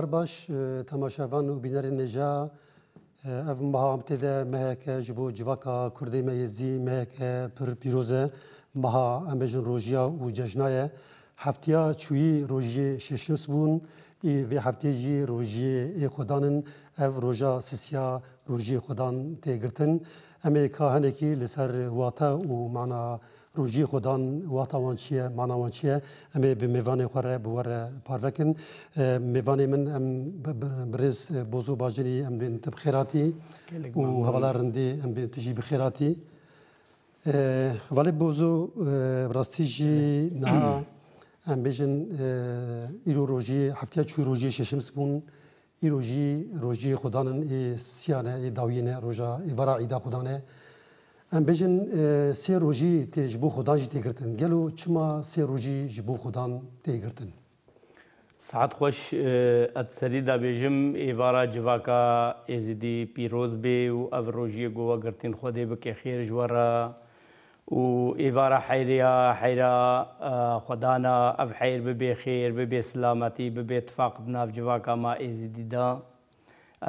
Bar baş e, temaşavan e, u bînerên neja ev baham tede de meheke ji bo civaka Kurdê meyezî meheke pir pîroz e meha emêjin rojiya û cejnaye heftiya çûyî rojiyê şeşims bûn ê vê heftê jî rojiyê êxwedanin ev roja sisiya rojiyê xwedan tê girtin em ê ka hinekî u mana روجی خودان واتا وان چیه مانا وان چیه ام به میوان خوره بوار پاروکن میوان من ام برز بوزو باجری ام بین تبخیراتی و حوالا رندی ام بین تجی بخیراتی ولی بوزو راستی جی نه ام بیشن ایرو روجی هفته چوی روجی ششم سبون ایروجی روجی خدانن ای سیانه ای داوینه روجا ای ورا ایدا خدانه ام بجن سه روزی ته جبو خدا جی تیګرتن ګلو چما سه روزی جبو خدان تیګرتن ساعت خوش اکثری دا بیجم ایوارا جواکا ازدی پیروز بی و او روزی گوا گرتن خودی بکی خیر جوارا و ایوارا حیریا حیرا خدانا او حیر ببی خیر ببی سلامتی ببی اتفاق دناف جواکا ما ازدی دا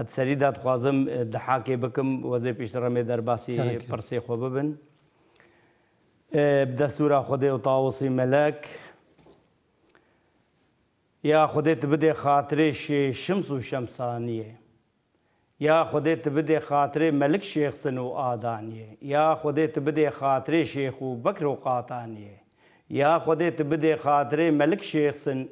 سری داد خوازم دحاکی بکم وزه پیشترم در باسی پرسی خوب ببن بدستور خود و طاوسی ملک یا خودت بده خاطرش شمس و شمسانیه یا خودت بده خاطر ملک شیخ سن و آدانیه یا خودت بده خاطر شیخ و بکر و قاطانیه یا خودت بده خاطر ملک شیخ سن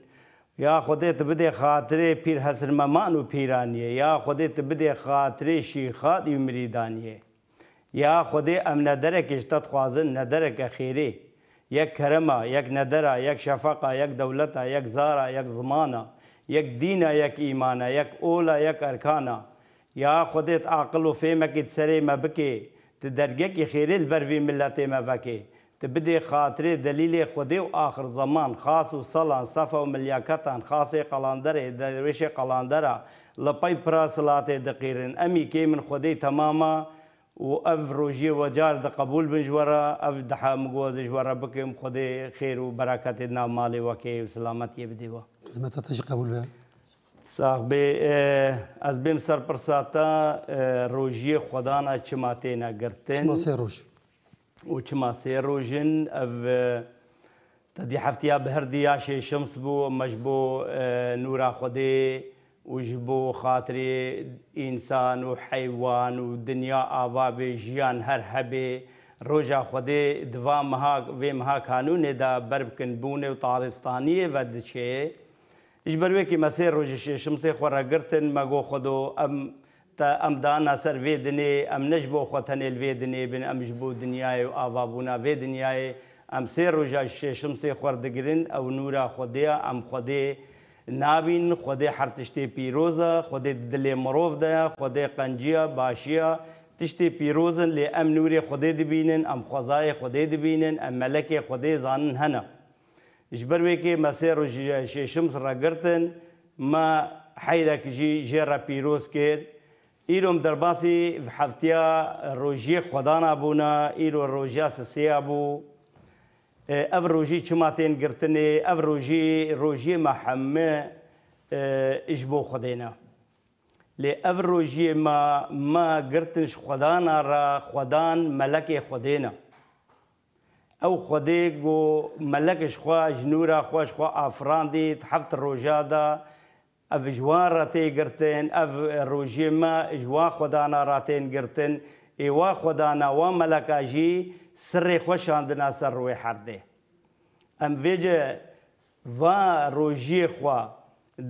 یا خودت بده خاطر پیر حسن ممان و پیرانیه یا خودت بده خاطر شیخات و مریدانیه یا خودت ام ندره کشتت خوازن ندره که خیره یک کرما یک ندره یک شفقه یک دولته یک زاره یک زمانه یک دینه یک ایمانه یک اوله یک ارکانه یا خودت عقل و فهمه کت سره مبکه تدرگه که خیره البروی ملت مبکه ته بده خاطر دلیل خود او آخر زمان خاص و سلان صف و ملیاکتان خاص قلاندر درویش قلاندر لپای پراسلات دقیرن امی که من خودی تماما و اف روجی و جار د قبول بنجوره اف دحا مگوز جوره بکم خودی خیر و برکت نامال وکی و سلامتی بدیوا زمتا تجی قبول بیا صاحب از بیم سر پرساتا روجی خدانا چماتینا گرتن شما سه روش او چما سیروژن او تدی حفتیا بهردی یاشه شمس بو مجبو نورا خودی و جبو خاطر انسان و حیوان و دنیا آوا به جیان هر هبه روژا خودی دوا مها و مها قانون دا بربکن بونه و تارستانی و دچه اجبروه که مسیر روژش شمس خورا گرتن مگو خودو ام تا ام دانا سر وی دنی ام نجبو خوتن الوی دنی بن ام جبو دنیای و آوابونا وی دنیای ام سه روژا ششم سه خوردگرین او نورا خودیا ام خودی نابین خودی هر تشتی پیروزه خودی دل مروف ده خودی قنجیا باشیا تشتی پیروزن لی ام نوری خودی دبینن ام خوزای خودی دبینن ام ملک خودی زانن هنه جبر وکی مسیر روژا ششم سره گرتن ما حیرک جی جرا پیروز کرد ایرم در باسی هفتیا روژی خودانا بونا ایرو روژیا سسیا بو اف روژی چماتین گرتنی اف روژی روژی محمه اجبو خودینا لی اف روژی ما ما گرتنش خودانا را خودان ملک خودینا او خودی گو ملکش خواه جنورا خواش خواه آفراندید هفت روژا ده اف جوان راتی گرتن اف روجیما جوا خدانا راتین گرتن ایوا خدانا و ملکا جی سر خوشاندنا سر روی حرده ام ویج و روجی خوا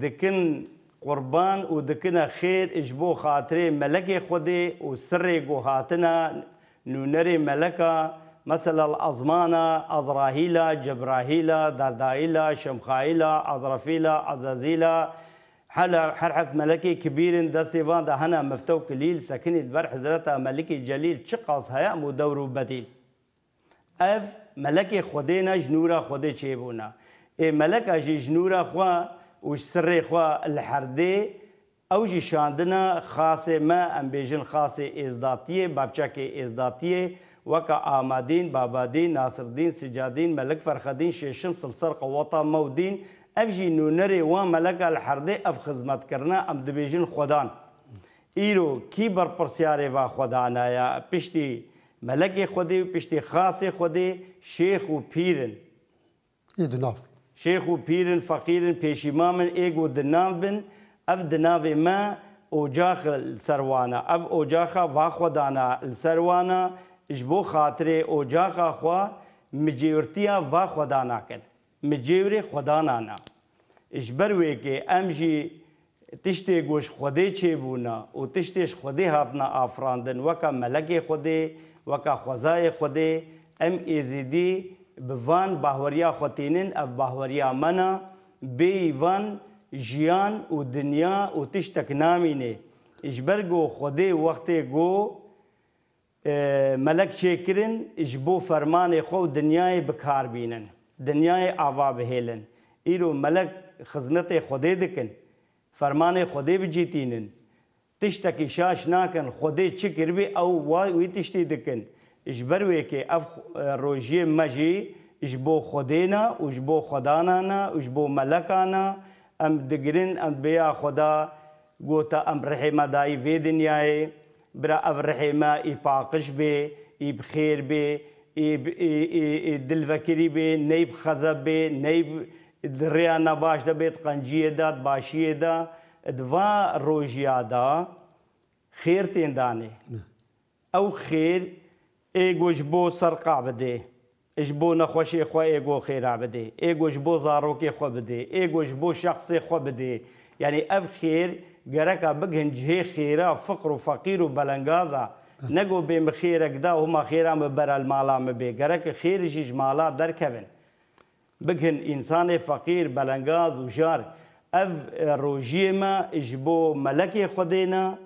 دکن قربان او دکن خیر اجبو خاطر ملک خودی او سر گو هاتنا نونر ملکا مثلا الأزمانة أزراهيلا جبراهيلا دردائيلا شمخائيلا أزرفيلا أزازيلا حلا حرحت ملكي كبير دستي وان ده هنا مفتو كليل سكن البر حضرت ملكي جليل چقاس هيا مدور بديل اف ملكي خودينا جنورا خودي چيبونا اي ملك اجي جنورا خوا وش سر خوا الحردي او جي شاندنا خاصه ما امبيجن خاصه ازداتيه بابچاكي ازداتيه وكا آمادين بابادين ناصر الدين سجادين ملك فرخدين شيشم سلسر قوطا مودين اف جی نونری و ملک الحرده اف خدمت کرنا ام دبیجن خودان ایرو کی بر پرسیاره و خودان آیا پشتی ملک خودی و پشتی خاص خودی شیخ و پیرن ای دناف شیخ و پیرن فقیرن پیشیمامن ایگو دناف بن اف دناف ما اوجاخ السروانه اف اوجاخا و خودانا السروانه اجبو خاطر اوجاخا خوا مجیورتیا و خودانا کن مجیور خدا نانا اجبر وی که ام جی تشتی گوش خودی چی بونا و تشتیش خودی هاتنا آفراندن وکا ملک خودی وکا خوزای خودی ام ایزیدی بوان باهوریا خوتینن اف باهوریا منا بی وان جیان و دنیا و تشتک نامینه اجبر گو خودی وقتی گو ملک چیکرن اجبو فرمان خو دنیای بکار بینن دنیای آوا بهیلن ایرو ملک خزنت خودی دکن فرمان خودی بجیتینن تشتکی شاش ناکن خودی چی کربی او وی تشتی دکن اجبر وی که اف روژی مجی اجبو خودینا اجبو خدانانا اجبو ملکانا ام دگرین ام بیا خدا گوتا ام رحمه دای وی دنیای برا ام رحمه ای پاقش بی ای بخیر بی دلوکری به نیب خزب به نیب دریا نباش ده بیت قنجی ده باشی ده دوا روژیا ده خیر تیندانه او خیر ایگوش بو سرقا بده اش بو نخوشی خو ایگو خیرا بده ایگوش بو زاروکی خو بده ایگوش بو شخصی خو بده یعنی اف خیر گرکا بگنجه خیره فقر و فقیر و بلنگازه نگو بیم خیرک دا و ما خیرم برال مالا مبی گرک خیر جیج مالا در کبن بگن انسان فقیر بلنگاز و جار اف روجی ما اجبو ملک خودینا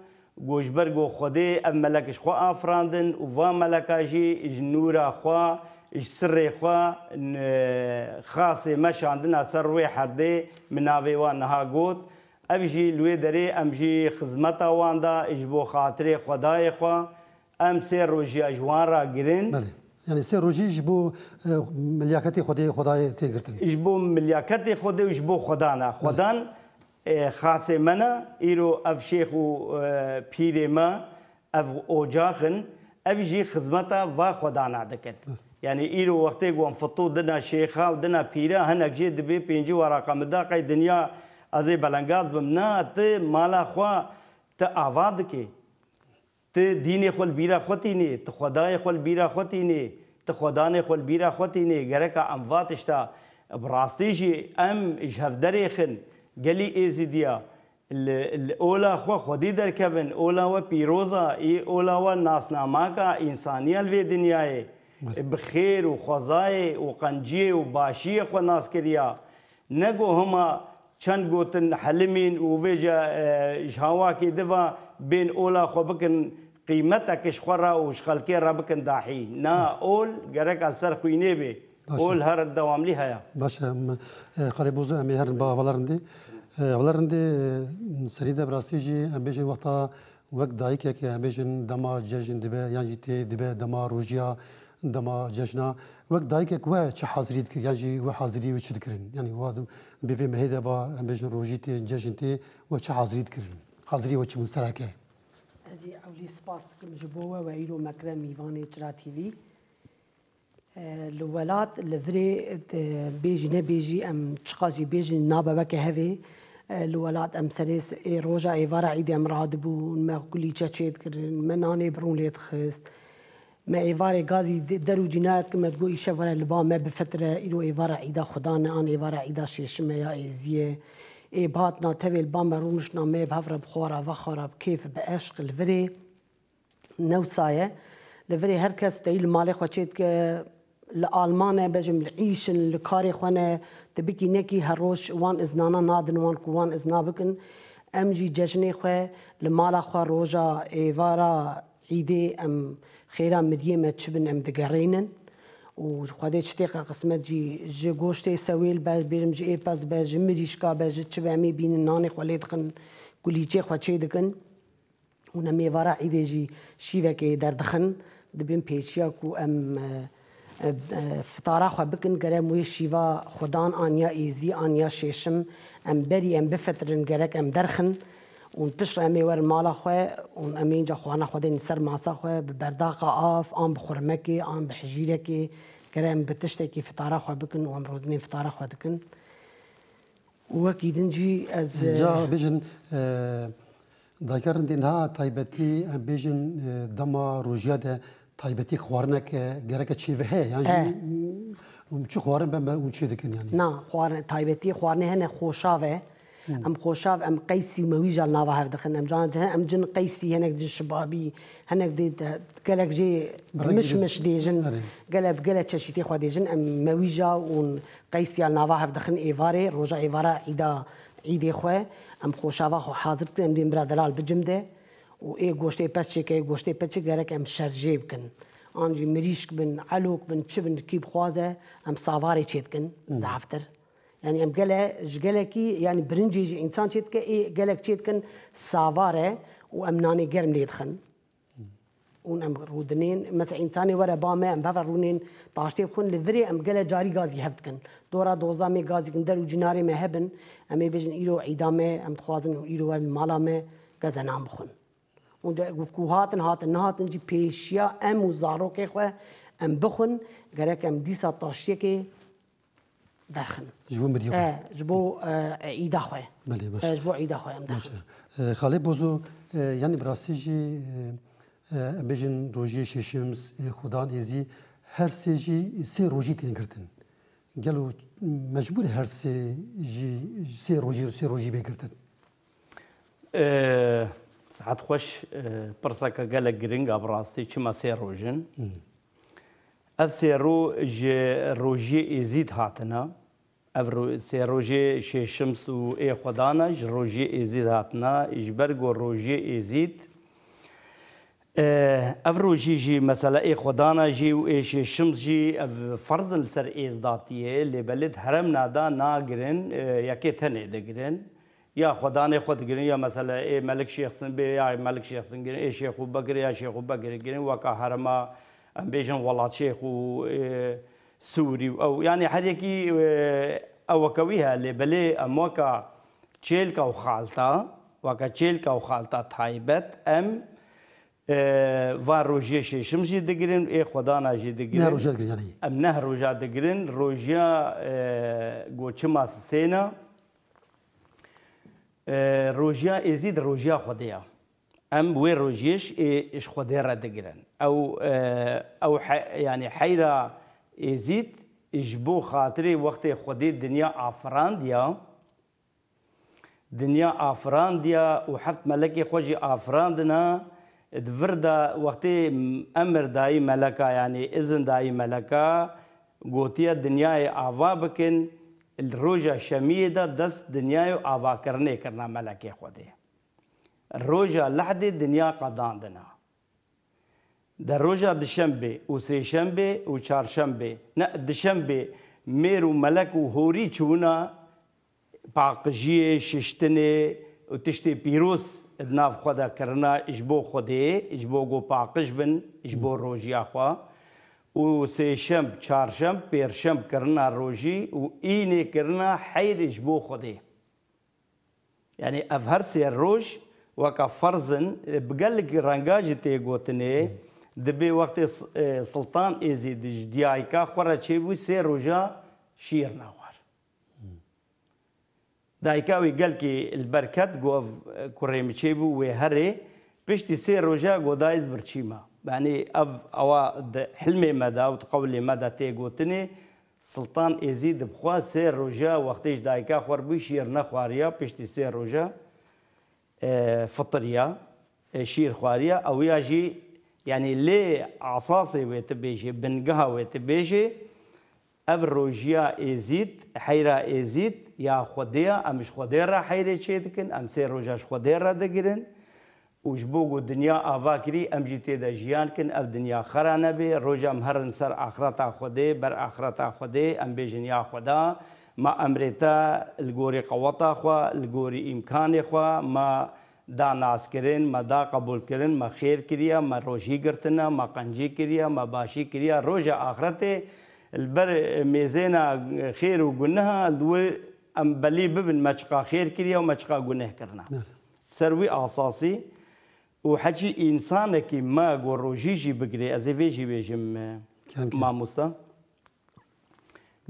گوجبر گو خودی اف ملکش خوا آفراندن و وا ملکاجی اج نورا خوا اج سر خوا خاصی مشاندن سر روی حده مناوی و نها گوت اف جی لوی دره ام جی خزمتا واندا اج بو خاطر خدای خوا ئەم سێ ڕۆژیە ژوان ڕاگرن ینی سێ ڕۆژی ji بۆ ملیاکەتی خودی خدای تێگرتن ji بۆ ملیاکەتی خودی و ji بۆ خدانە خدان خاصێ منە ئیرۆ ئەف شێخ و پیرێ me ئەف ئۆجاخن ئەف jî xizmetە va xدانا dikin. Yani îro wextê guan fitu dina şêxa û dina pîre hinek jê dibê pêncî waraqa mida qey dinya ez ê belengaz bim na tu mala xwa te ava dikê ته دین خپل بیره خوتی نه ته خدای خپل بیره خوتی نه ته خدان خپل بیره خوتی نه ګرکه امواتش ته براستيجي ام جهفدريخن قالي ايزيديا الاولى خو خدي در كفن اولا و بيروزا اي اولا و ناسنا ماكا انسانيه الوي دنياي بخير وخزاي وقنجي وباشي خو ناس كريا نگو هما چند گوتن حلمین و ویجا جهاوا کی دوا بين اولا خو بکن قیمتا کش خورا و شخلکی را بکن داحی نه اول گرک السر خوینه بی اول هر دواملی هیا باشه قریب بوز امی هر با ولرندی ولرندی سرید براسی جی ام بیشن وقتا وک دایک که ام بیشن دما جشن دبه یعنی جی تی دبه دما روجیا دما جشنا وک دایک که و چه حاضری دکر یعنی جی و حاضری و چه دکرن یعنی و بیفی مهیده با ام بیشن روجی تی جشن تی و چه حاضری دکرن حاضری و چی مشترکه جی اولی سپاس دکم جبوه و ایرو مکرم میوان چرا تیوی لولات لفري بيجي نبيجي ام تشقاجي بيجي نابا بك هفي لولات ام سريس اي روجا اي فارا عيدي ام رادبون ما كلي تشاتشيت كرن مناني برون ليت خست ما اي فاري غازي درو جنات كما تقول ايشا فارا لبا ما بفترة ايرو اي فارا عيدا خدانا ان اي فارا عيدا شيشما يا ايزيه ای باتنا تویل بام رومشنا می بهفر بخورا و خورا بکیف به عشق لوری نو سایه لوری هر کس تیل مالی خوچید که لالمان بجم لعيش لكاري خونه تبكي نكي هروش وان ازنانا نادن وان كوان ازنا بكن ام جي جشني خو لمالا خو روجا ايوارا عيدي ام خيرا مريمه تشبن ام دقرينن و خدا چتیق قسمت جی جی گوشت سویل باش بیرم جی ای پاس باش جی مریش کا باش جی چه بامی بین نان خوالی دخن گلیچه خوچه دکن و نمی وارا عیده جی شیوه که در دخن دبیم پیچیا کو ام فطارا خو بکن گره موی شیوا خدان آنیا ایزی آنیا شیشم ام بری ام بفترن گرک ام درخن اون پشت امی ور مالا خو اون امی اینجا خوانا خودین سر ماسا خو به برداق آف آن بخورمه کی آن به حجیره کی کرم بتشته کی فطاره خو بکن و امرودنی فطاره خو دکن وکی دنجی از جا بیجن داگرن دین ها تایبتی بیجن دما روژیا ده تایبتی خوارنه که گرک چی وه یعنی چی خوارن بمبر اون چی دکن یعنی نه خوارن تایبتی خوارنه هنه خوشاوه ام خوشاب ام قيسي مويجا نافا هردخن ام جان جهن ام جن قيسي هنك جن شبابي هنك دي قالك جي مشمش دي جن قالك قالك تشيتي خو دي جن ام مويجا ون قيسي نافا هردخن ايفاري روجا ايفارا عيدا عيدي خو ام خوشابا خو حاضر ام دي برادلال بجمده و اي گوشتي پچي كه گوشتي پچي قالك ام شرجي بكن آنجي مريشك بن علوك بن چبن كيب خوازه ام سافاري چيتكن زعفتر یعنی ام گله جگله کی یعنی برنجی جی انسان چیت که ای گله چیت کن ساواره و ام نانی گرم لید خن اون ام رودنین مثلا انسانی وره با ما ام بفر رونین تاشتی بخون لذری ام گله جاری گازی هفت کن دورا دوزا می گازی کن در و جناری ما هبن ام بیجن ایرو عیدامه ام تخوازن ایرو ورن مالامه گازه نام بخون اونجا کو هاتن هاتن نهاتن جی پیشیا ام و زاروکه خواه ام بخون گرک ام دیسا تاشتی که داخل جبو مريو اه جبو آه عيد اخويا بلي باش آه جبو عيد اخويا مداخل آه خالي بوزو آه يعني براسي جي آه بيجن روجي شيشمز خدان ازي هر سي جي سي روجي تنكرتن قالوا مجبور هر سي جي سي روجي سي روجي بكرتن آه ساعات خوش برسكا قالك جرينغ براسي كما سي روجن اف سه روج روجی ازید هاتنه اف سه روجی شمس و ای خدانا روجی ازید هاتنه اجبرگ و روجی ازید اف روجی جی مثلا ای خدانا جی و ای شمس جی اف فرض سر ازداتیه لبلد حرم نادا ناگرن یکی تنه دگرن یا خدانه خود گرین یا مثلا ای ملک شیخ سن بی یا ملک شیخ سن گرین ای شیخ بکر یا شیخ بکر گرین وکا حرما ئەم بێژم وڵاتچێخ و سووری و ئەو یانی هەرێکی ئەوەکەوی هە لێ بەلێ ئەمۆکە چێلکە و خاڵتا واکە چێلکە و خاڵتا تایبەت ئەم وا ڕۆژیە شێشمژی دەگرن ئێ خۆداناژی دەگرن ئەم نە ڕۆژا دەگرن ڕۆژە گۆچە ماسسێنە ڕۆژیا ئێزی دە ڕۆژیا خودەیە ئەم وێ ڕۆژیش ئێش خودێ ڕەدەگرن او آه، او يعني حيرة يزيد جبو خاطري وقت خدي دنيا افرانديا دنيا افرانديا وحفت ملكي خوجي افراندنا دفردا وقت امر داي ملكا يعني اذن داي ملكا قوتيا دنيا افا بكن الروجا شميدة دس دنيا افا كرني كرنا ملكي خدي الروجا لحد دنيا قداندنا دنا در روژا دشنبه و سه شنبه و چهارشنبه نه دشنبه میر و ملک و هوری چونا پاقجی ششتنه و تشت پیروس ادناف خدا کرنا اجبو خوده اجبو گو پاقش بن اجبو روژی آخوا و سه شنب چهار شنب پیر شنب کرنا روژی و اینه کرنا حیر اجبو خوده یعنی اف هر سه روژ وکا فرزن بگلک رنگاج تی گوتنه دبی وقت سلطان ایزی دج دیایکا خورا چی بو سه روژا شیر نخور دایکا وی گل که البرکت گو کریم چی بو وی هره پشتی سه روژا گو دایز برچی ما یعنی اف اوا حلم مدا و قول مدا تی گوتنی سلطان ایزی دبخوا سه روژا وقتیش دایکا خور بو شیر نخواریا پشتی سه روژا فطریا شیر خواریا او یا جی يعني لي عصاصي ويتبيجي بنقها ويتبيجي افروجيا ازيد حيرا ازيد يا خديا امش خديرا حيرا شيدكن ام سير روجاش خديرا دقرن وجبوغو دنيا افاكري ام جي تيدا جيان كن اف دنيا خرا نبي روجا مهرن سر اخرتا خدي بر اخرتا خدي ام بيجن يا خدا ما امرتا الغوري قوتا خوا الغوري امكاني خوا ما دا ناز کرن ما دا قبول کرن ما خیر کریا ما روشی گرتنا ما قنجی کریا ما باشی کریا روز آخرت البر میزینا خیر و گناه دو ام بلی ببن مچقا خیر کریا و مچقا گناه کرنا سروی اساسی و حجی انسان کی ما گو روشی جی بگری از ویجی بیجم ما مستا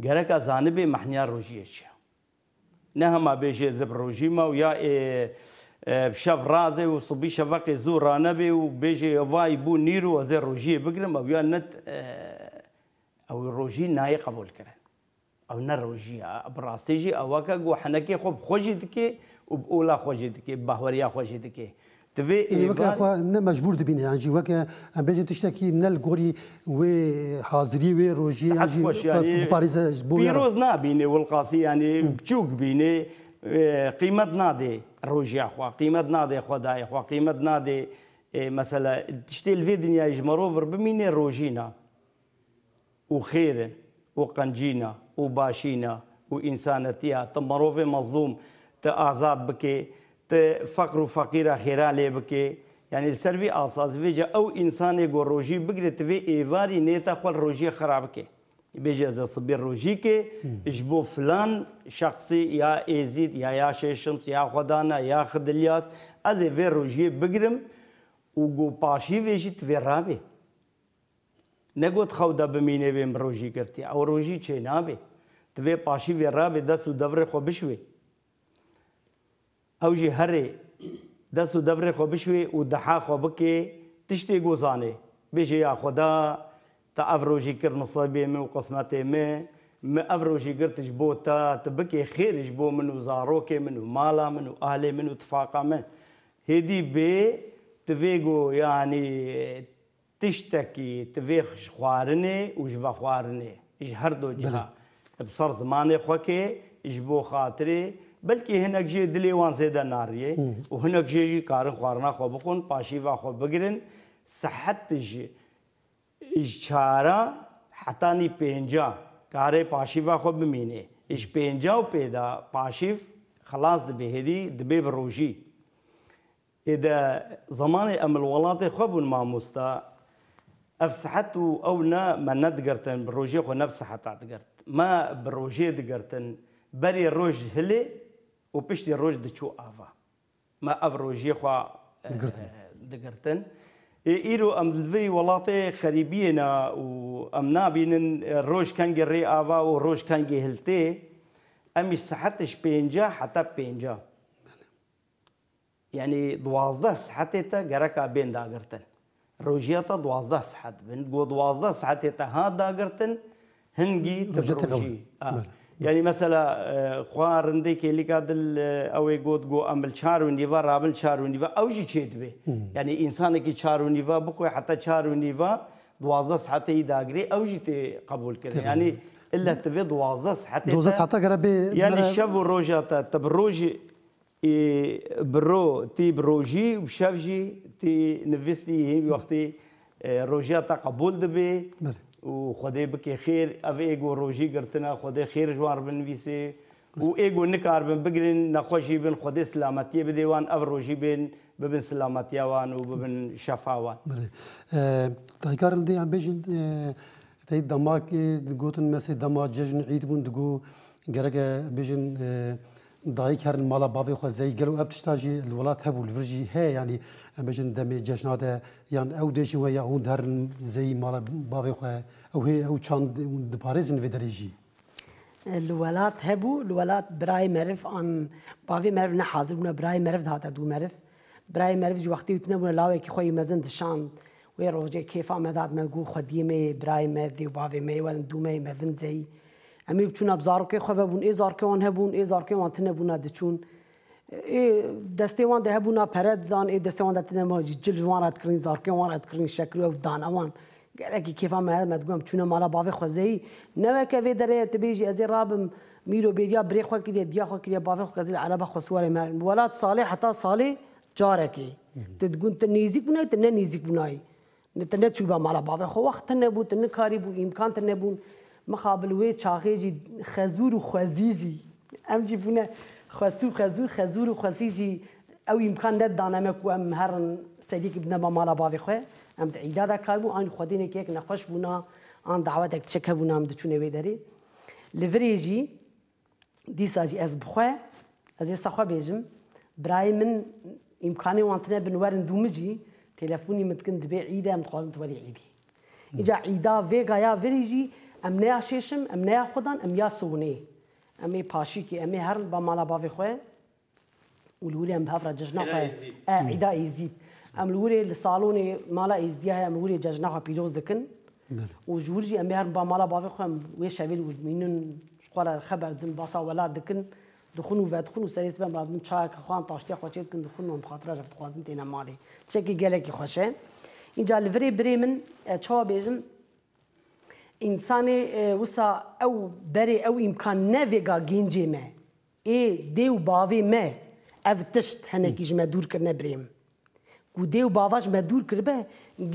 گرک از جانب محنیا روشیش نه ما بیجی زبر روشی ما و یا شف رازه و صبی شفق زور رانه بی و بیجه وای بو نیرو از روژی بگرم او یا نت او روژی نای قبول کرن او نه روژی براستی جی او که گو حنکی خوب خوشی دکی و اولا خوشی دکی بهوریا خوشی دکی دوی یعنی وکه خو نه مجبور دبین یعنی جی وکه ام بجن تشتکی نل گوری و حاضری و روژی یعنی پاریس بو پیروز نبینه والقاسی یعنی چوک بینه قیمت نده روژیا خوا قیمت ناده خدای خوا قیمت ناده مثلا تشتي الفي دنيا يجمروفر بميني روجينا وخيرن وقنجينا وباشينا وإنسانتيا تمروف مظلوم تأعذاب بكي تفقر وفقير خيرالي بكي يعني السر في أساس فيجا أو إنسان يقول روجي بقدر تفي إيفاري نيتا خل روجي خراب كي بيجي از الصبير روجيكي جبو فلان شخصي يا ايزيد يا يا شمس يا خدانا يا خدلياس از في روجي بقرم وقو باشي بيجي في رابي نگوت خودا بمینه بیم روژی کرتی او روژی چه نابه دوی پاشی وی رابه دست و دور خو بشوی او جی هره دست و دور خو بشوی و دحا خو بکه تشتی گوزانه بیشه یا خدا تا افروجی کرد نصابی می و قسمت می می افروجی گرتش بو تا تبکی خیرش بو منو زاروک منو مالا منو اهل منو تفاقا من هدی به تویگو یعنی تشتکی توی خوارنه و جوا خوارنه اش هر دو جها بصر زمان خوکه اش بو خاطره بلکې هنک جې دلی وان زیاده ناریه او هنک جې کار خوارنا خو بخون پاشی وا خو بګرن صحت جې اشاره حتانی پنجا کار پاشیفا خو بمینه اش پنجا و پیدا پاشیف خلاص د بهدی د به بروجی اذا زمان ام الولات خو ما مستا افسحته او نا ما ندقرتن بروجي خو نفسحة تعتقرت ما بروجي دقرتن بري روج هلي وبشتي روج دشو افا ما افروجي خو دقرتن ئیر و ئەم دوی وڵاتەیە خەریبیەنە و ئەم نابینن ڕۆژ کەنگی ڕێ ئاوا و ڕۆژ کەنگی هلتێ ئەمی سەحەتش پێنج حتا پێنج یعنی دوازدە سحەتێتە گەرەکە بێن داگرتن ڕۆژیەتە دوازدە سحەت بن بۆ دوازدە سحەتێتە ها داگرتن هەنگی تژی. یعنی مثلا خوا رنده که لیکا دل اوی گود گو عمل چار و نیوا رامل چار و نیوا او جی چید به یعنی انسان که چار و نیوا بخوی حتی چار و نیوا دوازده ساعته ای داگری او جی تی قبول کرده یعنی الا تبي 12 ساعات 12 ساعات قربي يعني الشاف والروجا تب روجي برو تي بروجي وشافجي تي نفستي وقتي روجا تقبول دبي و خدای بکه خیر او ایگو روژی گرتنا خدای خیر جوار بنویسه و ایگو نکار بن بگرن نخوشی بن خدای سلامتی بده وان او روژی بن ببن سلامتی وان و ببن شفا وان بله تاکارن دی بیشن تی دماغ گوتن مثل دماغ جشن عید بون دگو گرگ بیشن دایی کردن مالا باوی خو زی گلو اب تشتا جی الولات هبو الورجی هی یعنی امجن دمی جشناده یعنی او دیجی و یا اون درن زی مالا باوی خو او هی او چاند دپارزن و درجی الولات هبو الولات برای مرف آن باوی مرف نه حاضر بونه برای مرف دهاتا دو مرف برای مرف جو وقتی اتنه بونه لاوی که خوی مزن دشاند و روجه کیف آمداد مگو خودیمه برای مرف دیو باوی می ورن دو می مفن زی ئەمی بچوون ئەبزارڕکەی خەبە بوون ئێ زارکەوان هەبوون ئێ زارکەوان تنەبوونا دەچوون دەستێوان دە هەبوونا پەرەدان ئێ دەستێوان دەتنەمەجی جلوانە دکردین زارکەوانە دکردین شکلوە دانەوان. gelekî kêfa me medgum çûne mala bavê xwezeyî neweke vê dereye tibêjî ez ê rabim mîro bêriya birê xwe kiriye diya xwe kiriye bavê xwe ezî ereba xwesuwarê merin welat salê heta salê carekê Tu digun te nêzik bûne te ne nêzik bûnayî te ne çûba mala bavê xwe wext te nebû te nikarî bû îmkan te nebûn مخابل وی چاخی جی خزور و خوزی جی ام جی بونه خسو خزور خزور و خوزی جی او امکان داد دانمک و ام هرن سدیک بنه ما مالا باوی خواه ام دا عیدا دا کاربو آن خودین که یک نخوش بونا آن دعوت اک چکه بونا ام دچونه وی داری لوری جی دیسا جی از بخواه از یه سخواه بیجم برای من امکانی وانتنه بنورن دومجی تلفونی متکن دبی عیدا ام تخوازن توری عیدی ایجا عیدا ویگا یا وری جی ام نه شیشم ام نه خودان ام یا سونی ام پاشی کی ام هر با مالا باوی خو ولولي ام بهفرة ججنا خو اه عدا يزيد ام لوري لصالوني مالا يزيدها ام لوري ججنا خو بيروز دكن وجورجي ام هر با مالا باوي خو ام ويشابيل ومنن شقولا خبر دن باسا ولا دكن دخون و دخون و سریس بم رادن چای که خوان تاشتی خوشید کن دخون و مخاطره رفت خوازن تینا مالی چکی گلکی خوشه اینجا لوری بری من چا بیجم انسان وسا او بری او امکان نویگا گنجی ما ای دیو باوی ما او تشت هنکیج ما دور کرنه بریم کو دیو باواش ما دور کربه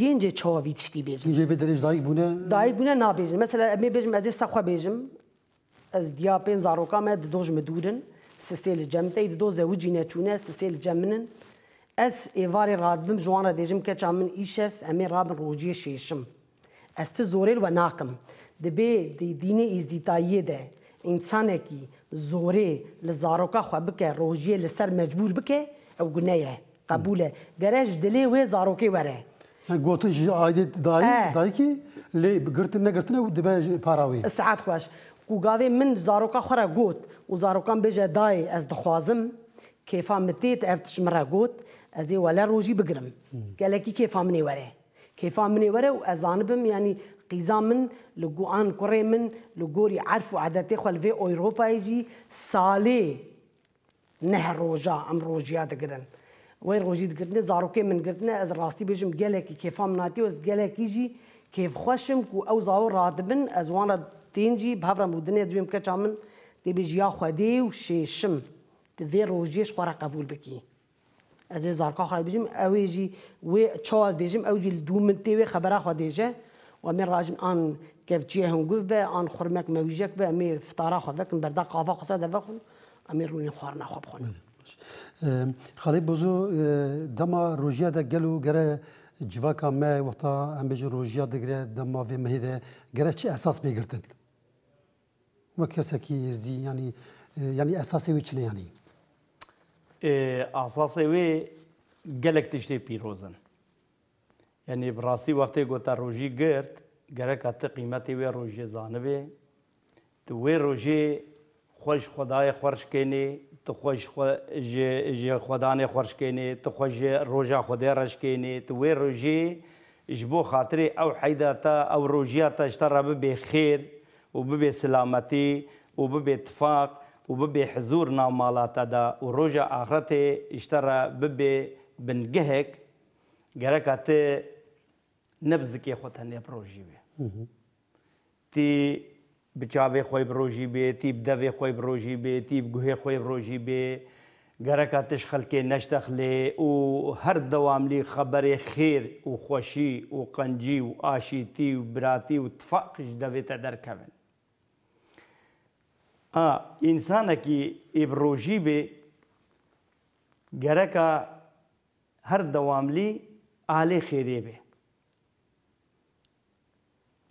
گنج چاوی تشتی بیجم گنج به درج دایک بونه دایک بونه نابیجم مثلا امی بیجم از سخوا بیجم از دیا پین زاروکا ما دوج مدورن سسیل جمتی دو زوجی نچونه سسیل جمنن از ایواری رادبم جوان را دیجم که چامن ایشف امی رابن روجی شیشم ئەستە زۆرێر وە ناکەم دەبێ دینێ ئیزدیتاییە دە ئینسانێکی زۆرێ لە زارۆکە خوا بکە ڕۆژیە لەسەر مەجبور بکە ئەو گونەیە قبولە گەرەش دلێ وێ زارۆکەی وەرە. گوتن ji aidê dayî lê girtin negirtine û dibe parawî. Saet xweş. Ku gavê min zaroka xwara got û zarokan bêje dayê ez dixwazim, kêfa min tê ev tişmira got ez ê wele rojî bigirim. Gelekî kêfa minê were. كيفا مني ورا وازانبم يعني قيزا من لقو ان كوري من لقوري عرفوا عادتي خل في اوروبا يجي سالي نه روجا ام روجيا دقرن وين روجي دقرن زاروكي من قرتنا از راستي بيجم قالك كيفا مناتي وز قالك يجي كيف خوشم كو او زاو رادبن از وانا تنجي بهفرا مودنيا دويم كتشامن تبيجي يا خدي وشيشم تفي روجيش خورا قبول بكي از زرقا خالد بيجم او يجي وي تشال ديجم او يجي دو من تي وي خبره خو ديجا ومن راجن ان كيف جي هون قف با ان خرمك موجك با امي فطاره خو بك بردا قافا خو صدا بخون امي روني خارنا خو بخون خالد بوزو دما روجيا دا قالو قرا جواكا ما وقتا ام بيجي روجيا دغري دما في مهيده قرا شي اساس بيغرتن وكسكي زي يعني يعني اساسي وچني يعني ئاساسی وێ گەلک تشتێ پیرۆزن یعنی بڕاستی وەختێ گۆتا ڕۆژی گرت گەرەک کاتە قیمەتی وێ ڕۆژێ زانبێ تو وێ ڕۆژێ خۆش خدایە خۆشکێنێ تو خۆش خۆدانێ خۆشکێنێ تو خۆش ڕۆژا خودێ ڕشکێنێ تو وێ ڕۆژێ ji bo xatirê ew heyda te ew rojiya te ji te re bibe xêr û bibe silametî û bibe tifaq وببي حزورنا مالاتا دا وروجا آخرته اشترى ببي بنجهك جركاتي نبزكي خوتن بروجي بي تي بچاوي خوي بروجي بي تي بدوي خوي بروجي بي تي بجوه خوي بروجي بي جركاتش خلكي نشتخلي وهر دوام لي خبر خير وخوشي وقنجي وآشيتي وبراتي وتفاقش دوي تدركبن انسانکی ابروژی به گرکا هر دواملی آلی خیره به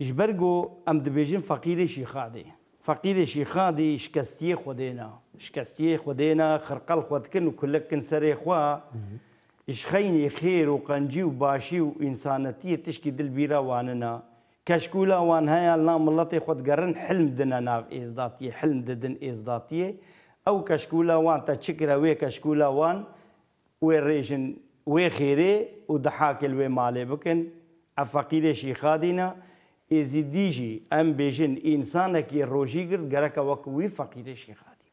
جبرگو ام دبیجن فقیر شیخا دی فقیر شیخا دی شکستی خودینا شکستی خودینا خرقل خودکن و کلکن سر خوا اشخین خیر و قنجی و باشی و انسانتی تشکی دل بیرا واننا Keşkula wan heye la miletê xwegerin hilm dine nav êzdatiye hilm didin êzdatiye ew keşkula wan te çikre wê keşkula wan wê rêjin wê xêrê û dihakil wê malê bikin ev feqîrê şî xadîne êzîdî jî em bêjin însanekî rojî girt gereke wek wî feqîrê şî xadî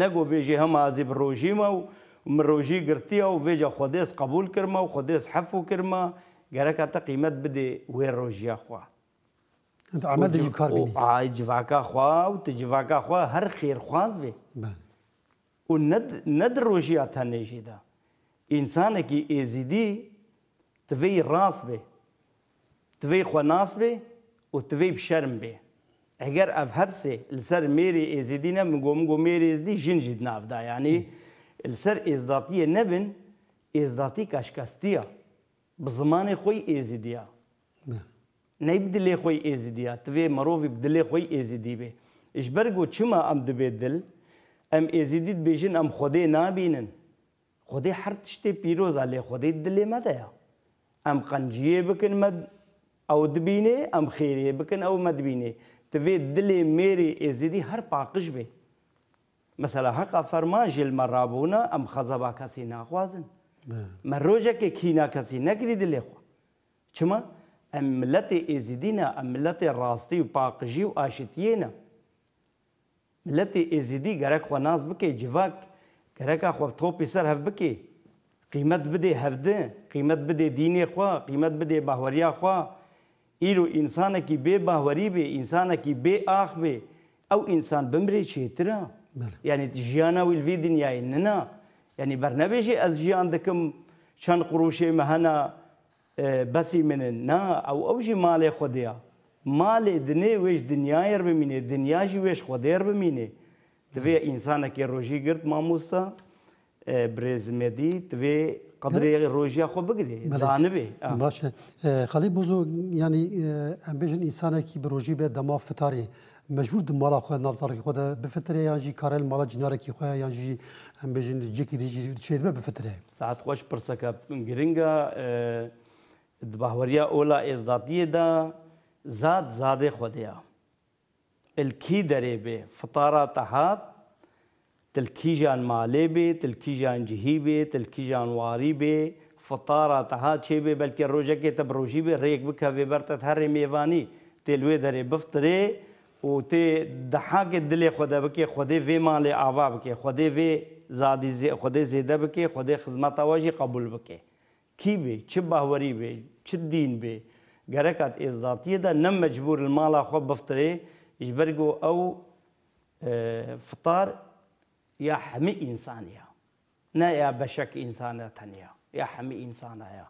Nego bêjê hema ezî bi rojî me û min rojî girtiye û vêca xwedêz qebûl kirme û xwedêz hefû kirme گەرەکە قیمت بدێ وێ ڕۆژیا خوا جڤاکە خوا و تجیڤاکە خوا هەر خێرخواز بێ و نەد ڕۆژیا تەنێژیدا ئینسانێکی ئێزیدی توی ڕاست بێ توی خوا ناس بێ و توی بشەرم بێ ئەگەر ئەف هەرسێ لەسەر مێری ئێزیدینە مگۆم گۆ مێری ئێزدی ژنجید نافدا یعنی لەسەر ئێزداتیە نەبن ئێزداتی کاشکەستیە به زمانی خۆی ئێزیدیا نەی بدلێ خۆی ئێزیدیا توێ مرۆڤی بدلێ خۆی ئێزیدی بێ ئیشبەرگ و چما ئەم دەبێت دل ئەم ئێزیدیت بێژن ئەم خۆدێ نابینن خۆدەی هەر شتێ پیرۆزا لێ خۆدەی دلێ مەدەیە ئەم قەنجیە بکن ئەو دبینێ ئەم خێرێ بکن ئەو مەدبینێ توێ دلێ مێری ئێزیدی هەر پاقش بێ مثلا حقا فەرمان ژێلمەڕابوونە ئەم خەزەبا کەسی ناخوازن ما روژه که کینا کسی نگریده لیخوا چما ام ملت ازیدینا ام ملت راستی و پاقجی و آشتیه نه ملت ازیدی گرک خو ناز بکی جواک گرک خو توپی سر هف بکی قیمت بده هفده قیمت بده دین خو قیمت بده باوریا خو ایرو انسان کی بے باوری بے انسان کی بے آخ بے او انسان بمری چیترا یعنی جیانا ویل وی دنیا ننا یعنی بەرنەبێژی ئەس ژیان دکم چەند قڕوشێ مە هەنا بەسی منن نا ئەو ئەوژی ماڵێ خودەیە مالێ دنێ وێژ دنیایر بمینێ دنیاژی وێش خودێر بمینێ دوێ ئینسانەکی ڕۆژی گرت مامۆستا برێزمێدی دوێ قدرێ ڕۆژیا خۆ بگرێ بەدانبێ باشە خەلی بۆزۆ ینی ئەمبێژن ئینسانێکی بڕۆژی بێ دەما فتاری مەجبور دماڵا خۆ ناڵتەڕی خۆدا بفترێ یانجی کارل ماڵە جنارێکی خۆیان یانجی ئەم بێژین جێکی دیژی چێمە بفترێ ساعت خۆش پرسەکە گرنگە باهوەریە ئۆلا ئێزداتیەدا زاد زادێ خودەیە ئەلکی دەرێ بێ فتارە تەهات تلکیژان مالێ بێ تلکیژان جهی بێ تلکیژان واری بێ فتارە تەها چێ بێ بەلکە ڕۆژەکێ تە بڕۆژی بێ ڕێک بکەوێ بەرتەت هەرێ مێوانی تێلوێ دەرێ بفترێ و تێ دەحاکت دلێ خودە بکێ خودێ وێ ماڵێ ئاوا بکێ خودێ وێ زادی زی خودی زیده بکی خودی خدمت آواجی قبول بکی کی بی چه بهوری بی چه دین بی گرکت ازداتیه ده نم مجبور المالا خوب بفتره اجبرگو او فطار یا حمی انسانیه نه یا بشک انسانه تنیه یا حمی انسانه یا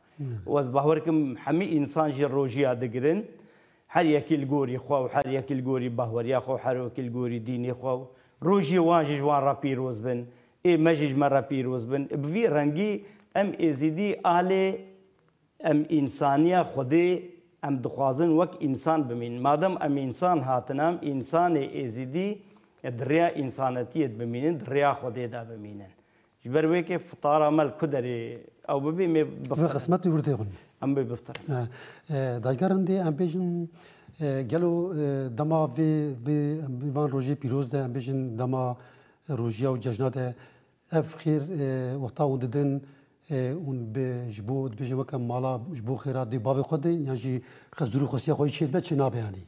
و از بهورکم حمی انسان جی روجیا دگرن هر یکی الگوری خوا و هر یکی الگوری بهوریا خوا هر یکی الگوری دینی خوا روجی وانج جوان را پیروز بن ای مجیج مرا پیروز بن بوی رنگی ام ایزیدی آل ام انسانیا خودی ام دخوازن وک انسان بمین مادم ام انسان هاتنم انسان ایزیدی دریا انسانیت بمینن دریا خودی دا بمینن جبر ویک فطار عمل کدری او ببی می بفطر قسمت ورده غن ام بی بفطر دایگرن دی ام بیجن گلو دما وی وی وان روجی پیروز ده ام بیجن دما روژیا و جژنات اف خیر وقتا و ددن اون به جبو به جبو که مالا جبو خیرات دی باوی خود یا جی خزرو خوشی خوی چیت به چی نابیانی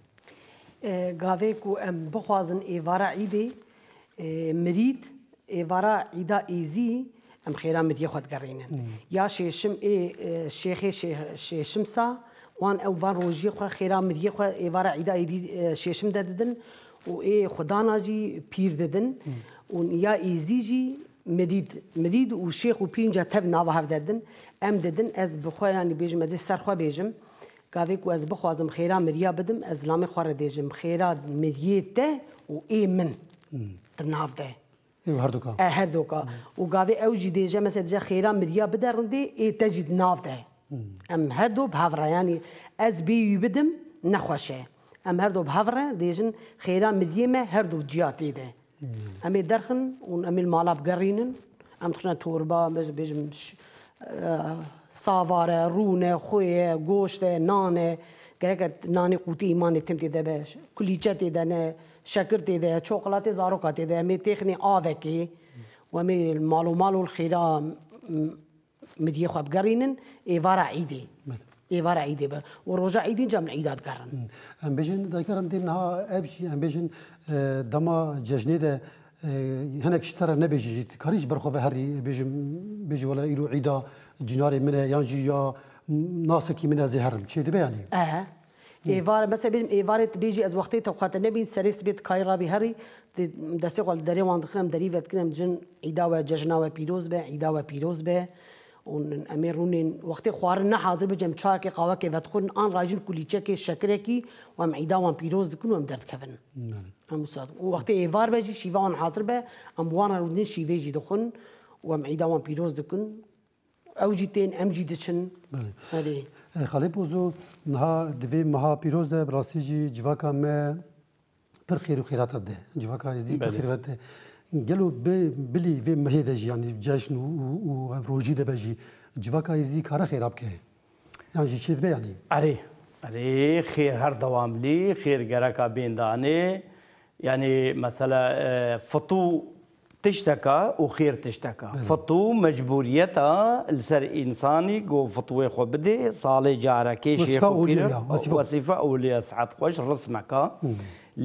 گاوی کو ام بخوازن ایوارا عیده مرید ایوارا عیدا ایزی ام خیرا مدیه خود گرینن یا شیشم ای شیخ شیشم سا وان او وان روژی خو خیرا مدیه خو ایوارا عیدا ایدی شیشم ددن و اي خدانا جي پير ددن و يا ايزي جي مديد مديد و شيخ و پير جا تب ناوا هف ددن ام ددن از بخوا يعني بيجم از سر خوا بيجم قاوي کو از بخوازم خيرا مريا بدم از لام خور ديجم خيرا مديته و اي من تناف ده هر دوکا هر دوکا و قاوي او جي ديجا مثلا ديجا خيرا مريا بدرن دي اي تجد ناف ده ام هر دو بهافرا يعني از بي بدم نخوشه ام هر دو بهفره ديجن خيرا مديمه هر دو جياتي ده ام درخن ون ام المالاب قرينن ام تخنا توربا بيجم ساواره رونه خويه گوشته نانه گرک نانی قوتی ایمان تیم تی ده بش کلیچه تی ده نه شکر تی ده چوکلات زاروکا تی ده می تخنی آوکی و می مالو مالو الخیرا مدیه خواب گرینن ایوارا عیدی ايفار عيدبه ورجاء عيدين جا من عيدات كارن ام بيجن دايكرن دي نها ابشي ام بيجن دما ججني ده هناك شتره نبيجي كاريش برخو هري بيجي بيجي ولا يرو عيدا جناري من يانجي يا ناسكي من زهرم شي دبي يعني اه ایوار مثلا بیم ایوار بیجی از وقتی تو خاطر نبین سریس بیت کایرا به هری دستی قل دری وان دخنم دری وقت کنم جن عیدا و جشن و پیروز به عیدا و پیروز به اون امرونين وقت خوارنا حاضر بجم چاکه قهوه کې ودخون ان راجل کلیچه کې شکر کې و ام عیدا و ام پیروز دکون و ام درد کوین هم صاد وقت ایوار بجی شیوان حاضر به ام وان رودن شیوه جی دخون و ام عیدا و ام پیروز دکون او جیتین ام جی دچن بله خالی بوزو نها دوی مها پیروز ده براسی جی جواکا مه پر خیر و خیرات ده جواکا ازی پر خیرات ده قالوا بلي في ما يعني جاش وروجي دابا جي جفاكا يزي كارا خير ابكي يعني جي شي يعني اري اري خير هر دوام لي خير قراكا بين داني يعني مثلا آه، فطو تشتكى وخير تشتكى نعم. فطو مجبوريتها لسر انساني جو فطوي خو بدي صالي جارك شيخ وصفه اولياء وصفه اولياء سعد خوش رسمك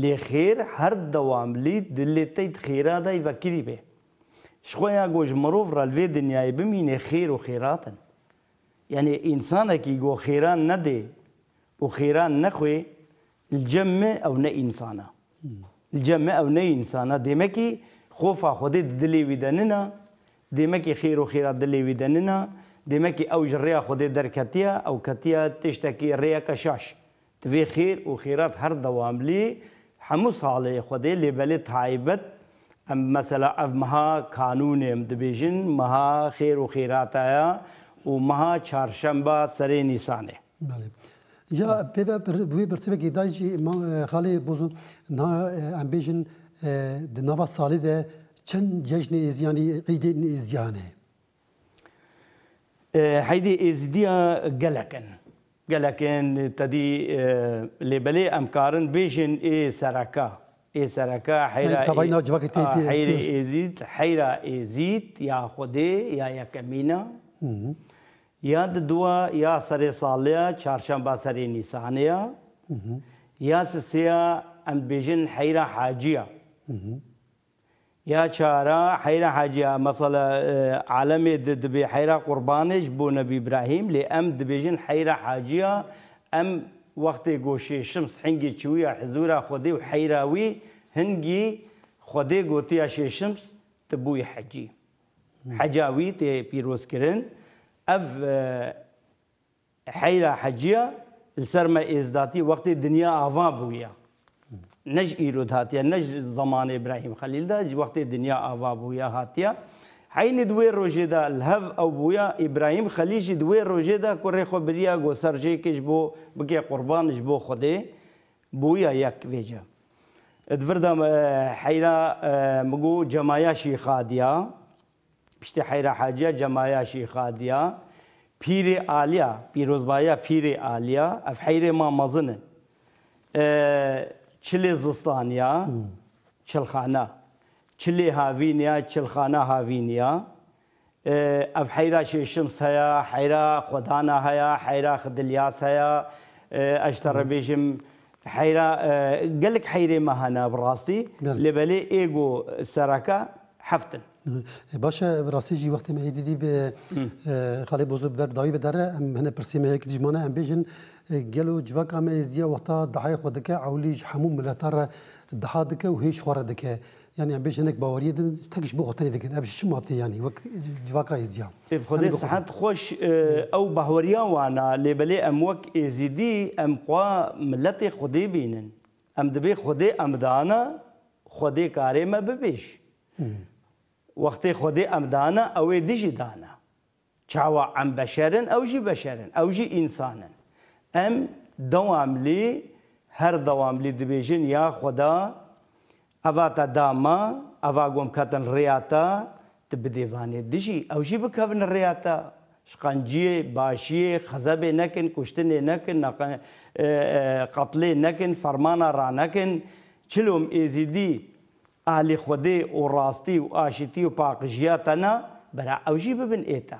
Lêxêr her dewamlî dilê te xêra da vekirî be. Ji xwe ya go ji mirov re vê dinyayê bimîne xêr û xêratin. Yanî însanekî got xêran nedê û xêran nexwê li cem me ew ne însana. Li cem me ew ne însana demekî xofa Xwedê di dilê wî de nina, demekî xêr û xêra dilê wî de nina, demekî ew ji rêya Xwedê derketiya ew ketiya tiştekî rêyeke şaş. Tivê xêr û xêrat her dewamlî, همو ساڵێ خودێ لێبەلێ تایبەت ئەم مەسەلا ئەمەها کانونێم دەبێژن مەها خێر و خێراتایە و مەها چارشەمبە سەرێ نیسانێ. یا پێوە بوی برتبێکی دایجی خاڵێ بۆزن ئەمبێژن di nava salê de çend cejnê êziyanî qîdên êziyan e. Heydê êzidiya gelek in. گەلەکەن تدی لێبلێ ئەمکارن بێژن ئێ سەرەکە ئێ سەرەکە حیرە ئێزیت حیرە ئێزیت یا خودێ یا یەکەمینە یا دووە یا سەرێ ساڵەیە چارشەم با سەرێ نیسانەیە یا سسەیە ئەم بێژن حیرە حاجیە. يا شارا حيرا حاجة مثلا آه، عالمي دد بي حيرا قربانش بو نبي إبراهيم لأم دبيجن حيرا حاجة أم وقت قوشي شمس حنجي چویا حزورة خودي وحيراوي هنجي خودي قوتي گوتیا شمس تبوي حجي حجاوي تي بيروس کرن اف حيرا آه، حجیا السرمة إزداتي وقت الدنيا أفا بويا نج ایرود هاتیه نج زمان ابراهیم خلیل ده وقتی دنیا آوا بویا هاتیه عین دوی روژه ده الهف او بویا ابراهیم خلیج دوی روژه ده کره خو بریا گو سرجه کش بو بگه قربانش بو خوده بویا یک ویجه ادوردم حیرا مگو جمایا شی خادیا پشت حیرا حاجیا جمایا شی خادیا پیر آلیا پیروزبایا پیر آلیا اف حیر ما مزنن چلی زستانیا چلخانه چلی هاوینیا چلخانه هاوینیا اه، اف حیرا ششم سیا حیرا خدانا هیا حیرا خدلیا سیا اشتر اه، بیشم حیرا اه، گلک حیری مهانا براستی هنا ایگو سرکا حفتن باشا براسی جی وقتی ما هيدي دي خالي بوزو بر دایی دار ام هنه پرسیمه هيك ديجمانا هم بیشن گلو جوک همه ازیا وقتا دعای خود که اولیج همون ملت را دها دکه و هیچ خورده دکه یعنی هم بیش نک باوری دن تکش بو خطری دکن افش چی ماتی یعنی وک جوک ازیا خود صحت خوش او باوریان وانا لبلی ام وک ازیدی ام قوا ملت خودی بینن ام دبی خودی ام دانا خودی کاری ما ببیش وقتی خودی ام دانا او دیجی دانا چاوا ام بشرن او جی بشرن او جی انسانن ام دواملی هر دواملی دبیجن یا خدا اوا تا داما اوا گوم کتن ریاتا تبدیوانه دجی او جی بکون ریاتا شقنجیه باشیه خزبه نکن کشتنه نکن قتله نکن فرمانا را نکن چلوم ایزیدی اهل خوده و راستی و آشتی و پاقجیاتنا برا او جی ببن ایتا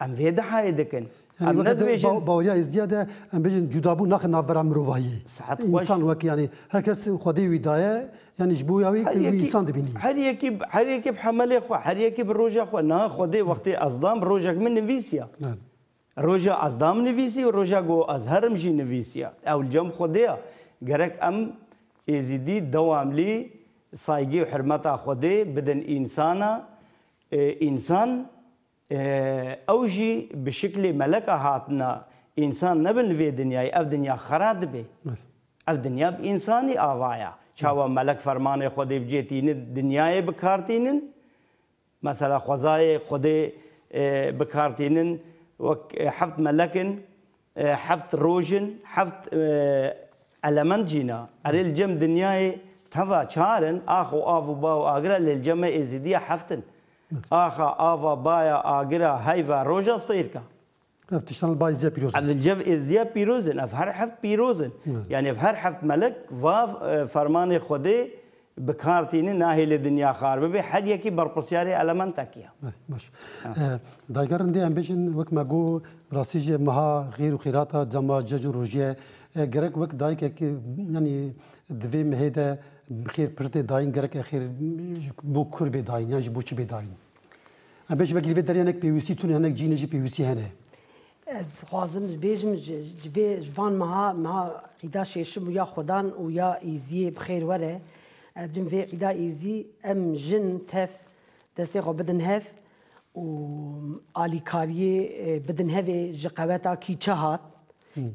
ام ویده حایدکن ام ندویژن باوریا زیاده ام بجن جدا بو نخ نافرا مروایی انسان وک یعنی هر کس خودی ودایه یعنی جبو یاوی انسان دبینی هر یکی هر یکی بحمل خو هر یکی بروجا خو نه خودی وقتی اصدام روجا من نویسیا روجا اصدام نویسی و روجا گو ازهرم جی نویسیا او الجم خودیا گرک ام ایزیدی دواملی سایگی و حرمتا خودی بدن انسانا انسان اوجي بشكل ملكه هاتنا انسان نبن في دنياي اف دنيا خراد بي اف دنيا بانساني آوايا چاوا ملک فرمان خود بجیتین دنیای بکارتینن مثلا خوزای خود بکارتینن وک حفت ملکن حفت روجن حفت المن جینا اری الجم دنیای توا چارن آخو آفو باو آگرا للجمع ازیدیا حفتن Aha, ava, baya, agira, hayva, rojasta irka. اف تشتغل باي زي بيروزن اف الجب ازيا بيروزن اف هر حفت بيروزن يعني اف هر حفت ملك واف فرمان خدي بكارتيني ناهي لدنيا خاربه بي حد يكي بربسياري المنتكيا ماشي آه. دايگر اندي ام بيجن وك ماگو راسيج مها غير خيراتا جما جج روجيه گرك وك دايك يعني دوي مهده بخیر پرت داین گرک اخیر بو کور به داین یا بو چی به داین ام بش بگلی به دریانک پیوسی تون هنک جینه جی پیوسی هنه از خوازم بیجم جبه جوان مها مها قیدا شیشم یا خودان و یا ایزی بخیر وره دم في قدا ايزي ام جن تف دستي خو بدن هف و علي كاري بدن هف جقواتا كي چهات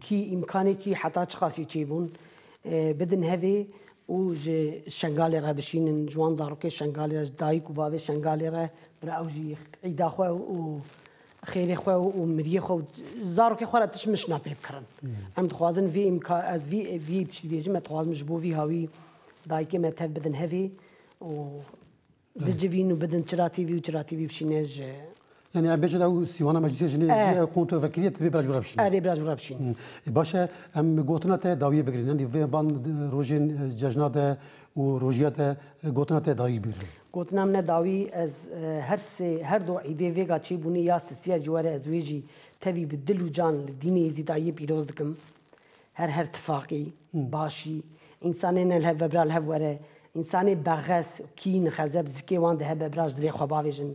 كي امكاني كي حتا چخاسي چيبون بدن هف او جه شنگالی را بشینن جوان زاروکه شنگالی را دایک و بابه شنگالی را برا او جی عیدا خواه و خیر خواه و مریه خواه زاروکه خواه را تشمش ناپی بکرن ام دخوازن وی امکا از وی وی تشتی دیجی ما دخوازم جبو وی هاوی دایکه ما تف بدن هفی و دجوین و بدن چرا تیوی و چرا تیوی بشینه جه يعني ابيجن او سيوانا مجلس جنيه آه. قونتو فكريه تبي براج ورابشين اري براج ورابشين باشا ام قوتنا تا داويه بگرين يعني في بان روجين ججنا ده و روجيا تا قوتنا تا داويه بگرين قوتنا من داوي از هر سي هر دو ايدي فيغا چي بوني يا سيا جوار از ويجي تبي بدل وجان ديني زيدايه بيروز دكم هر هر اتفاقي باشي انسانين الهب برال هب وره انساني بغس كين خزب زكي وان ده هب براج دري خباوي جن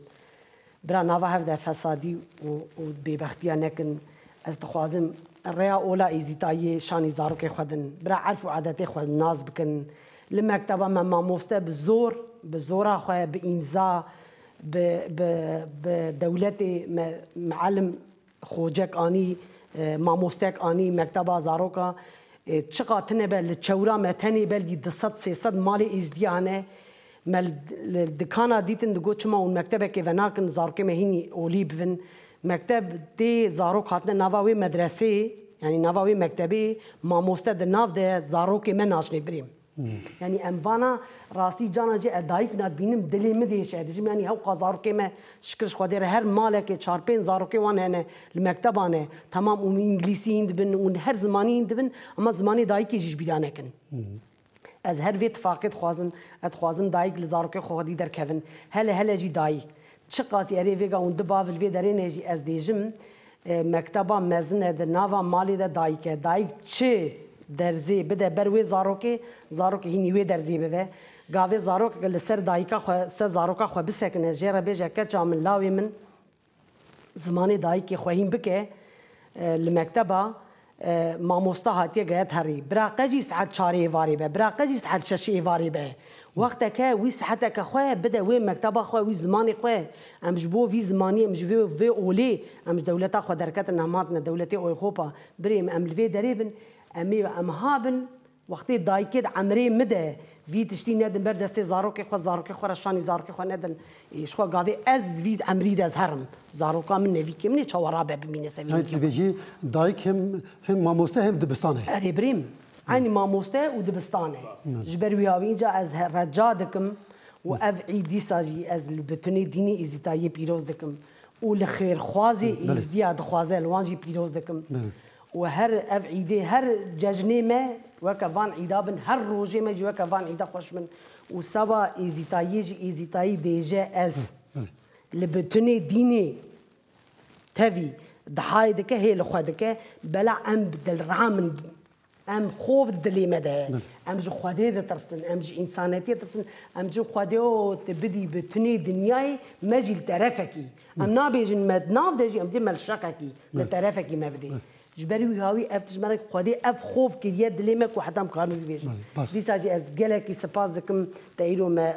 برا ناوا هفده فسادی و بیبختیا نکن از دخوازم ریا اولا ایزیتایی شانی زاروک خودن برا عرف و عادت خود ناز بکن لمکتبه من ماموسته بزور بزورا خواه بامزا بدولت معلم خوجک آنی ماموستک آنی مکتبه زاروکا چقدر تنه بل چورا متنی بل دی دست سیصد مال ازدیانه مل دکانا دیتن دگو چما اون مکتب که وناکن زارکه مهینی اولی بون مکتب دی زاروک هاتن نواوی مدرسه یعنی نواوی مکتبی ماموسته د ناو ده زاروک من ناشنی بریم یعنی ام وانا راستی جانا جی ادایک نات بینم دلی می دیش ادیجم یعنی هاو قازاروک ما شکرش خو دیر هر مالک چار پین زاروک وان هنه المکتبانه تمام اون انگلیسی هند بن اون هر زمانی هند بن اما زمانی دایکی جیش بیدانه کن از هر ویت فاقد خوازم ات خوازم دایک لزارکه خودی در کوین هله هله جی دایک چه قاسی اری ویگا اون دبا ول وی درین هجی از دیجم مکتبا مزنه ده ناوا مالی ده دایکه دایک چه درزی بده بر وی زاروکی زاروکی هینی وی درزی به گاوی زاروک گل سر دایکا خو سر زاروکا خو بسکنه جره بیجه که چامن لاوی من زمانی دایکی خو هین بکه لمکتبا مامۆستا هاتیە گەێت هەڕی براقەجی سعات چارێ وارێ بە براقەجی سعات شەشی وارێ بە وەختەکە وی سعاتەکە خۆ بدە وێ مەکتتەبا خۆ وی زمانی خوێ ئەمش بۆ وی زمانی ئەمش وێ وێ ئۆلێ ئەمش دەولەتا خۆ دەرکەتە ناماتنە دەولەتی ئۆی خۆپا برێم ئەملوێ دەرێ بن ئەمێ ئەمها بن وقتی دایکت عمری مده وی تشتی ندن بر دسته زاروک خو زاروک خو رشانی زاروک خو ندن ایش خو گاوی از وی عمری دز هرم زاروکا من نوی کم نه چوارا به بمینه سوی نه بجی دایک هم هم ماموسته هم دبستانه اری بریم عین ماموسته و دبستانه جبر ویاوی اینجا از رجا دکم و اف عیدی ساجی از بتونی دینی ازیتایی پیروز دکم و لخیر خوازی ازدیا دخوازه لوانجی پیروز دکم بله. و هر اف عیده هر جشنه ما وک وان عیدا بن هر روزه ما جی وک وان عیدا خوش من و سبا ایزیتایی جی ایزیتایی دیجه از لبتنه دینه تبي ضحايا دكا هي الاخوة دكا بلا ام بدل رامن ام خوف دلي مدى ام جو خوادي ترسن ام جو انسانيتي ترسن ام جو خوادي تبدي بتني دنياي ماجي لترافكي ام نابيجن مد ناب دجي ام دي ملشقكي لترافكي ما بدي جبری وی هاوی اف تجمره خودی اف خوف کریه دلی ما کو حتم کارو بیج دیسا جی از گلکی سپاس دکم تایرو ما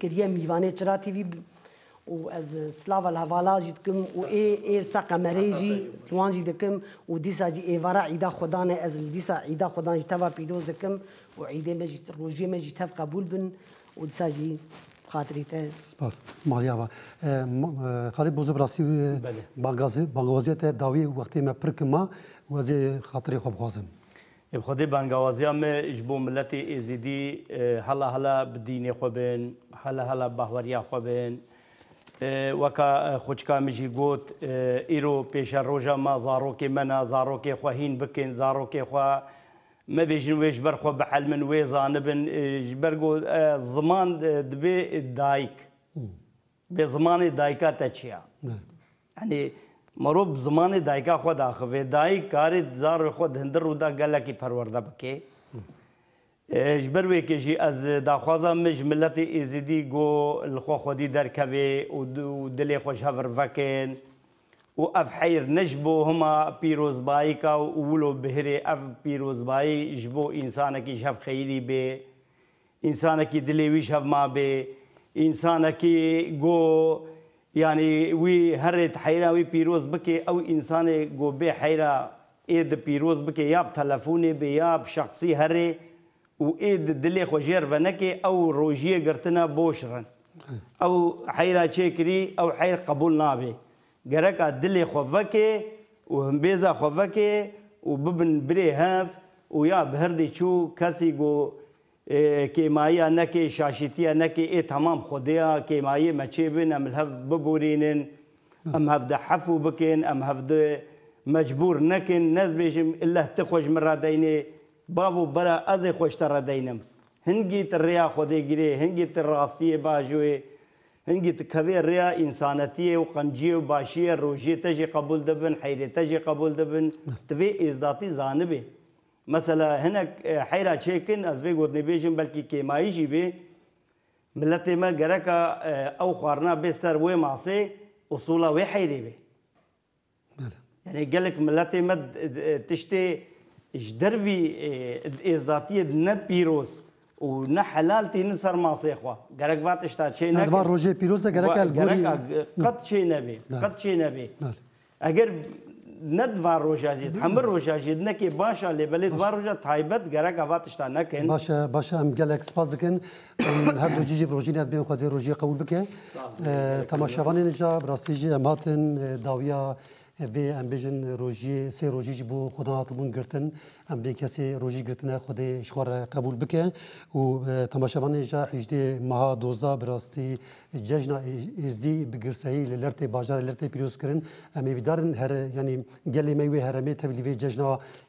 کریه میوانه چرا تی وی و از سلاوا الهوالا جی دکم و ای ای ساقه مریجی توان جی دکم و دیسا جی ای ورا عیدا خدانه از دیسا عیدا خدانه جی توا پیدوز دکم و عیدی ما جی روجی ما جی تف قبول بن و دیسا جی خاطریته سپاس مالیا و خالی بوزو براسی و بانگوازیت داوی وقتی ما پرک ما وزی خاطری خوب خوازم خودی بانگوازی هم جبو ملت ایزیدی هلا هلا بدین خوبن هلا هلا بهوریا خوبن وەکە خوچکامیژی گوت ئیرۆ پێشە ڕۆژە ما زارۆکی منە زارۆکی خوهین بکەین زارۆکی خوا ما بيجن ويش برخو بحل من ويزان بن جبرغو زمان دبي الدايك بزمان دايكا تشيا يعني مروب زمان دايكا خود اخو دايك كار زار خود هندر ودا قال لك پرورده بكي جبر وی که جی از داخوازا مج ملت ایزیدی گو الخو خودی در کوی و دلی خوش هفر وکن و اف حیر نجبو هما پیروزبایی کا اولو بهره اف پیروزبایی جبو انسان کی شف خیری به انسان کی دلیوی شف ما به انسان کی گو یعنی وی هر حیرا وی پیروز بکی او انسان گو به حیرا اید پیروز بکی یاب تلفون به یاب شخصی هر و اید دلی خوشیر ونکی او روژیه گرتنا بوشرن او حیرا چه کری او حیر قبول نابه gerek dilê xwe veke û himbêza xwe veke û bibin birê hev û ya bi hirdê çû kesî got کێماییە نەکێ شاشتیە نەکێ ئێ تەمام خودەیە کێمایی مەچێ بن ئەم هەف ببورێنن ئەم هەفدە حەفو بکەن ئەم هەفدە مەجبور نەکەن نەزبێژم لە تخۆش مڕادینێ باب و بەرە ئەزێ خۆشتە ڕدەینم هەنگی تڕیا خودێگرێ هەنگی تڕاستیە باژوێ هنگی تکوی ریا انسانیتی و قنجی و باشی روژی تجی قبول دبن حیری تجی قبول دبن توی ازداتی زانبه مثلا هنک حیرا چیکن از وی گود نبیجن بلکی کیمایی جی بی ملت ما گرکا او خوارنا به سر وی معصی اصولا وی حیری بی یعنی گلک ملت ما تشتی جدروی ازداتی نه پیروز و نه حلال تین سر ماسه خو گرگ واتش تا چه نه دوبار روزه پیروزه گرگ الگوری قد چه نبی قد چه نبی اگر نه دوار روزه جید همه روزه جید نه که باشه لبلی دوار روزه تایبت گرگ واتش تا نکن باشه باشه هم گلک سپاس کن هر دو جیب روزی نه بیم خود روزی قبول بکن تماشاوان اینجا براستی جی امهاتن داویا وی ام بیژن روزی سه روزی جی بو خدا هاتبون گرتن ام بی کسی روزی گرتن خود شوار قبول بکه و تماشاوان جا حجد مها دوزا براستی جشن ازی بگرسهی لرت باجار لرت پیروز کرن ام ویدارن هر یعنی گلی میوی هرمی تبلیغ جشن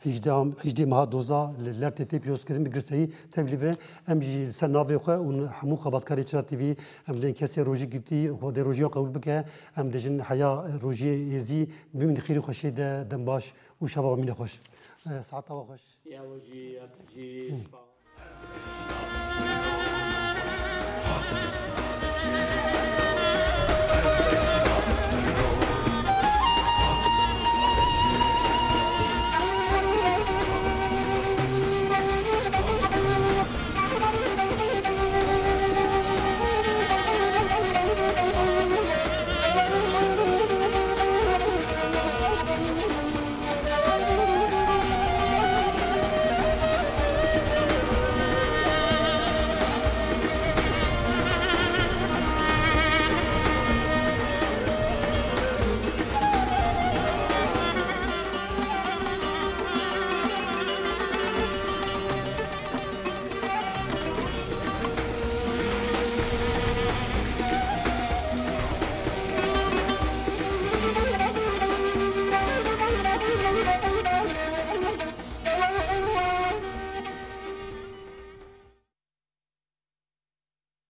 حجد حجد مها دوزا لرت تی پیروز کرن بگرسهی تبلیغ ام جی سناوی خو اون همو خبرکاری چرا تی وی ام بی کسی روزی گرتی خود روزی قبول بکه ام دژن حیا روزی ازی بمن خير وخشي دم باش وشباب من خوش ساعتها وخش يا وجي يا وجي